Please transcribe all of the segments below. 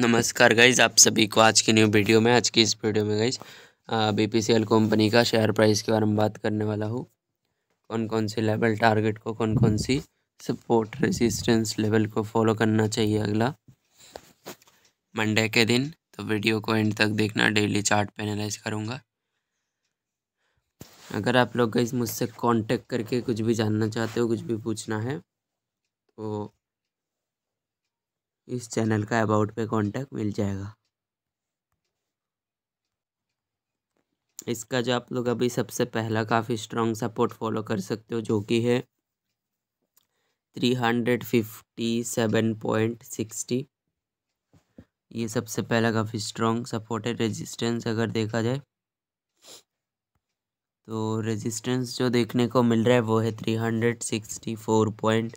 नमस्कार गाइज आप सभी को आज की न्यू वीडियो में आज की इस वीडियो में गाइज बीपीसीएल कंपनी का शेयर प्राइस के बारे में बात करने वाला हूँ कौन कौन से लेवल टारगेट को कौन कौन सी सपोर्ट रेजिस्टेंस लेवल को फॉलो करना चाहिए अगला मंडे के दिन तो वीडियो को एंड तक देखना डेली चार्ट पे एनालाइज करूँगा अगर आप लोग गाइज मुझसे कॉन्टेक्ट करके कुछ भी जानना चाहते हो कुछ भी पूछना है तो इस चैनल का अबाउट पे कांटेक्ट मिल जाएगा इसका जो आप लोग अभी सबसे पहला काफ़ी स्ट्रॉन्ग सपोर्ट फॉलो कर सकते हो जो कि है three hundred fifty seven point sixty ये सबसे पहला काफ़ी स्ट्रॉन्ग सपोर्टेड रेजिस्टेंस अगर देखा जाए तो रेजिस्टेंस जो देखने को मिल रहा है वो है three hundred sixty four point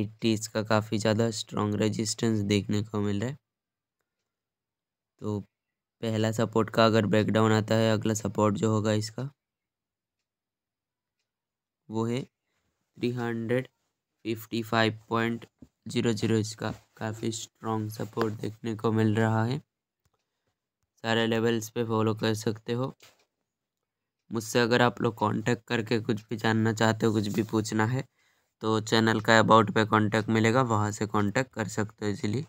eighty इसका काफ़ी ज़्यादा स्ट्रॉन्ग रेजिस्टेंस देखने को मिल रहा है तो पहला सपोर्ट का अगर ब्रेकडाउन आता है अगला सपोर्ट जो होगा इसका वो है three hundred fifty five point zero zero इसका काफ़ी स्ट्रॉन्ग सपोर्ट देखने को मिल रहा है सारे लेवल्स पे फॉलो कर सकते हो मुझसे अगर आप लोग कांटेक्ट करके कुछ भी जानना चाहते हो कुछ भी पूछना है तो चैनल का अबाउट पे कांटेक्ट मिलेगा वहाँ से कांटेक्ट कर सकते हो इजीली